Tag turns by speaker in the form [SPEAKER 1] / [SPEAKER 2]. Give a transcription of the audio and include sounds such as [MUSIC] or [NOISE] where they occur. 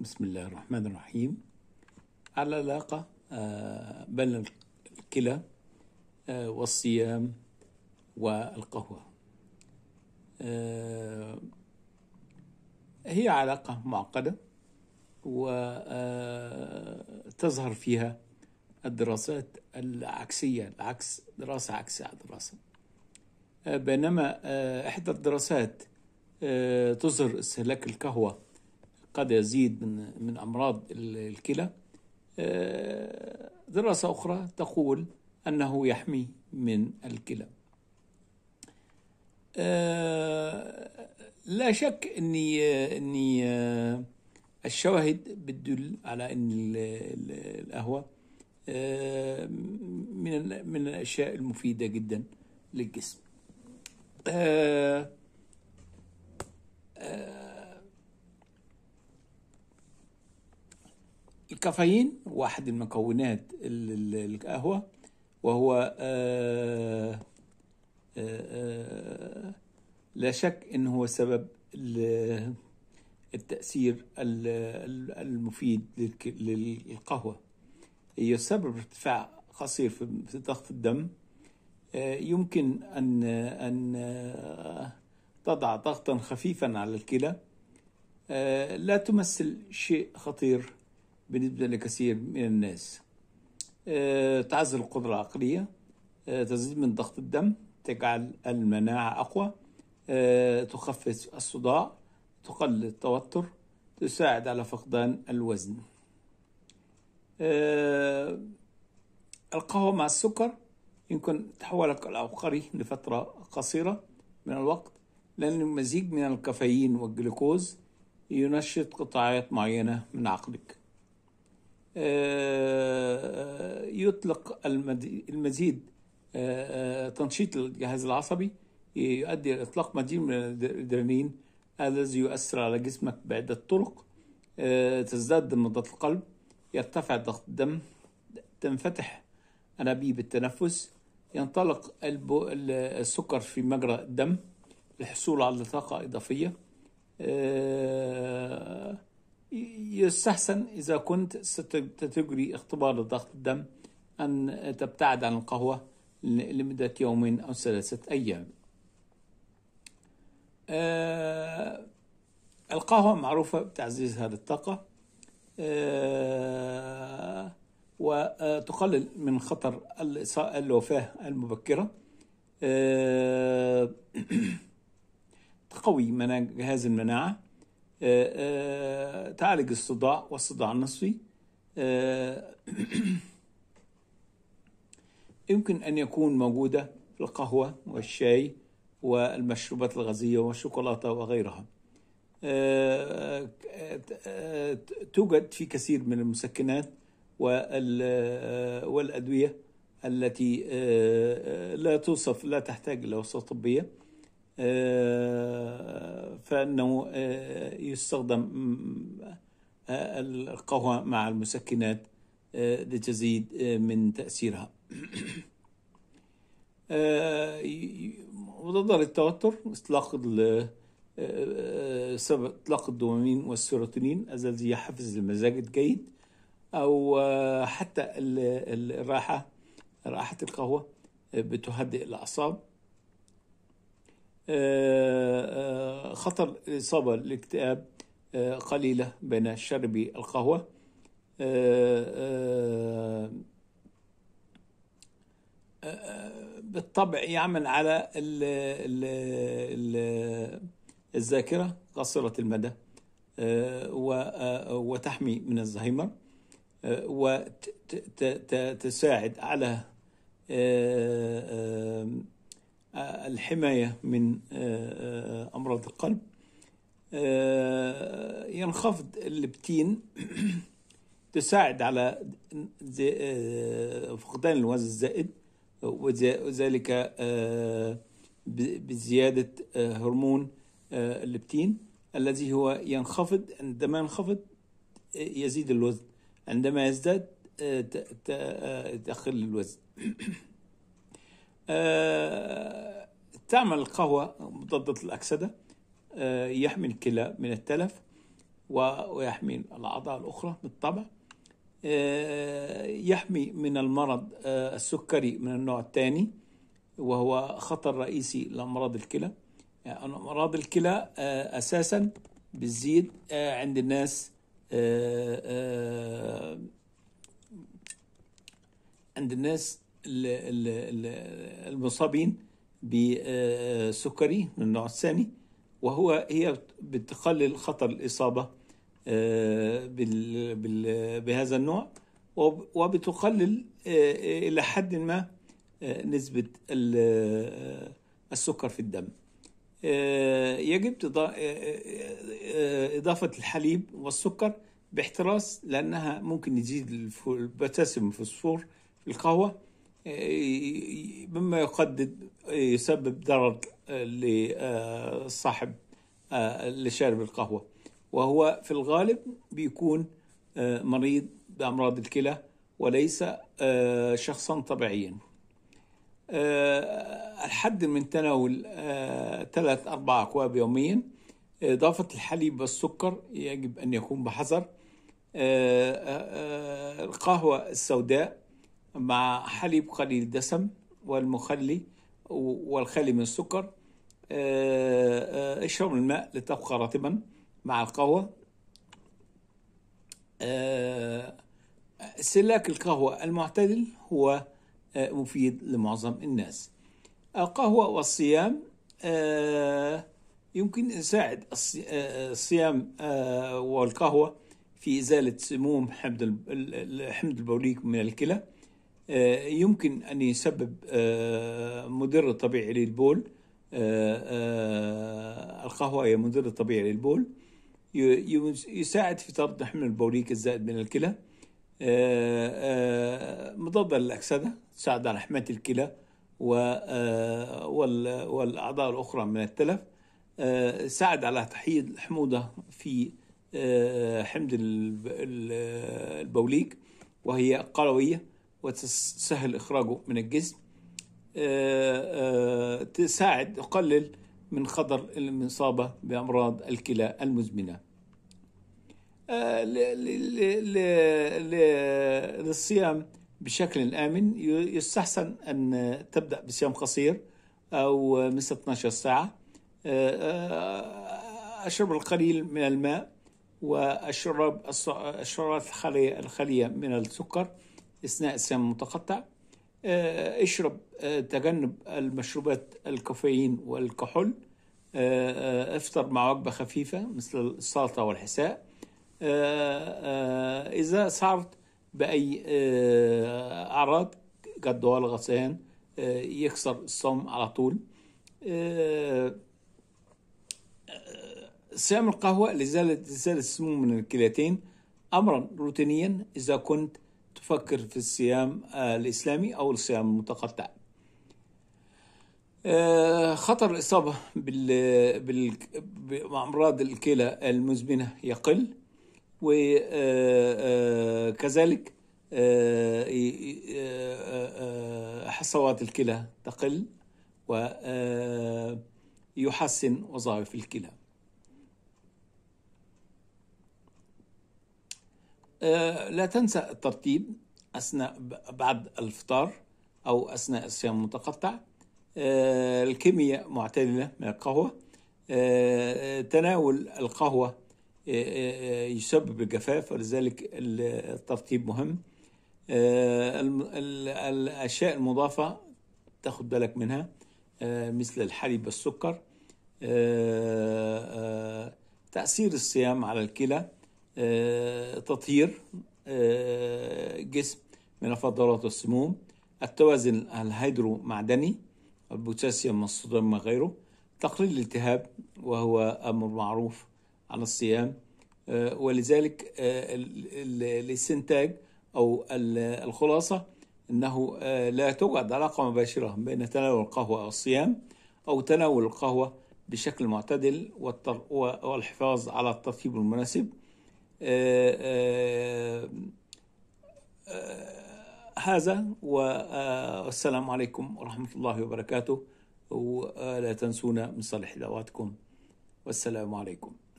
[SPEAKER 1] بسم الله الرحمن الرحيم على العلاقة آه، بين الكلى آه، والصيام والقهوة آه، هي علاقة معقدة وتظهر فيها الدراسات العكسية العكس دراسة عكس دراسة بينما إحدى الدراسات تظهر استهلاك القهوة قد يزيد من من امراض الكلى آه، دراسه اخرى تقول انه يحمي من الكلى آه، لا شك اني اني آه، الشواهد بتدل على ان القهوه من من الاشياء المفيده جدا للجسم الكافيين واحد من مكونات القهوة وهو آآ آه، آآ آه، آه، لا شك أنه هو سبب التأثير المفيد للقهوة هي سبب ارتفاع قصير في ضغط الدم يمكن أن أن تضع ضغطا خفيفا على الكلى لا تمثل شيء خطير بالنسبة لكثير من الناس آه، تعزز القدرة العقلية آه، تزيد من ضغط الدم تجعل المناعة أقوى آه، تخفف الصداع تقلل التوتر تساعد على فقدان الوزن القهوة مع السكر يمكن تحولك العبقري لفترة قصيرة من الوقت لأن المزيج من الكافيين والجلوكوز ينشط قطاعات معينة من عقلك آه، يطلق المزيد آه، آه، تنشيط الجهاز العصبي يؤدي إلى إطلاق مزيد من الأدرينالين الذي يؤثر على جسمك بعدة طرق تزداد نبضات القلب يرتفع ضغط الدم تنفتح أنابيب التنفس ينطلق السكر في مجرى الدم للحصول على طاقة إضافية يستحسن إذا كنت ستجري اختبار لضغط الدم أن تبتعد عن القهوة لمدة يومين أو ثلاثة أيام آه القهوة معروفة بتعزيز هذه الطاقة آه وتقلل من خطر الوفاة المبكرة آه [CLEARS THROAT] تقوي جهاز المناعة تعالج الصداع والصداع النصفي آه، [CLEARS THROAT] يمكن أن يكون موجودة في القهوة والشاي والمشروبات الغازية والشوكولاتة وغيرها آه، آه، توجد في كثير من المسكنات والأدوية التي لا توصف لا تحتاج إلى وصفة طبية فانه آه، يستخدم آه، القهوه مع المسكنات آه، لتزيد من تاثيرها مضاد للتوتر إطلاق سبب إطلاق الدوبامين والسيروتونين الذي يحفز المزاج الجيد أو حتى الراحة راحة القهوة بتهدئ الأعصاب آه، آه، خطر الإصابة الاكتئاب آه، قليلة بين شاربي القهوة بالطبع يعمل على الذاكرة قصيرة المدى وتحمي من الزهايمر وتساعد على الحماية من آه، آه، أمراض القلب آه، ينخفض اللبتين [CLEARS THROAT] تساعد على فقدان الوزن الزائد وذلك بزيادة هرمون اللبتين الذي هو ينخفض عندما ينخفض يزيد الوزن عندما يزداد تقل الوزن [CLEARS THROAT] تعمل القهوة مضادة الأكسدة آه، يحمي الكلى من التلف ويحمي الأعضاء الأخرى بالطبع آه، يحمي من المرض آه، السكري من النوع الثاني وهو خطر رئيسي لأمراض الكلى يعني أمراض الكلى أساسا بتزيد عند الناس عند الناس المصابين بسكري من النوع الثاني وهو هي بتقلل خطر الإصابة آه، بهذا النوع وبتقلل آه، إلى حد ما آه، نسبة السكر في الدم يجب إضافة الحليب والسكر باحتراس لأنها ممكن يزيد البوتاسيوم الفوسفور في القهوة إيه، مما يقدد إيه، يسبب ضرر إيه، لصاحب شارب القهوة وهو في الغالب بيكون مريض بأمراض الكلى وليس شخصا طبيعيا الحد من تناول ثلاث أربع أكواب يوميا إضافة الحليب والسكر يجب أن يكون بحذر القهوة السوداء مع حليب قليل الدسم والمخلي والخالي من السكر آه، آه، اشرب الماء لتبقى رطبا مع القهوة آه، سلاك القهوة المعتدل هو مفيد لمعظم الناس القهوة والصيام يمكن يساعد الصيام والقهوة في إزالة سموم حمض البوليك من الكلى آه، يمكن أن يسبب آه، مضر طبيعي للبول آه، القهوة هي مضر طبيعي للبول يساعد في طرد حمل البوليك الزائد من الكلى مضاد للأكسدة تساعد على حماية الكلى والأعضاء الأخرى من التلف ساعد على تحييد الحموضة في حمض البوليك وهي قلوية وتسهل إخراجه من الجسم آه، آه، تساعد تقلل من خطر الإصابة بأمراض الكلى المزمنة آه، للصيام بشكل آمن يستحسن أن تبدأ بصيام قصير أو مثل 12 ساعة أشرب القليل من الماء وأشرب السعرات الخالية من السكر اثناء الصيام المتقطع آه، اشرب آه، تجنب المشروبات الكافيين والكحول آه، افطر مع وجبة خفيفة مثل السلطة والحساء إذا صعبت بأي أعراض جدول غثيان يكسر الصوم على طول صيام القهوة لزالة السموم من الكليتين أمرا روتينيا إذا كنت تفكر في الصيام آه، الإسلامي أو الصيام المتقطع آه، خطر الإصابة بأمراض الكلى المزمنة يقل وكذلك آه، حصوات الكلى تقل ويحسن وظائف الكلى آه، لا تنسى الترطيب أثناء بعد الفطار أو أثناء الصيام المتقطع آه، الكمية معتدلة من القهوة آه، تناول القهوة يسبب الجفاف ولذلك الترطيب مهم الأشياء المضافة تاخد بالك منها مثل الحليب والسكر تأثير الصيام على الكلى تطهير جسم من الفضلات والسموم التوازن الهيدرو معدني البوتاسيوم والصوديوم وغيره تقليل الالتهاب وهو أمر معروف عن الصيام ولذلك الاستنتاج أو الخلاصة أنه لا توجد علاقة مباشرة بين تناول القهوة أو الصيام أو تناول القهوة بشكل معتدل والحفاظ على الترتيب المناسب آه، آه، آه، هذا والسلام عليكم ورحمة الله وبركاته ولا تنسونا من صالح دعواتكم والسلام عليكم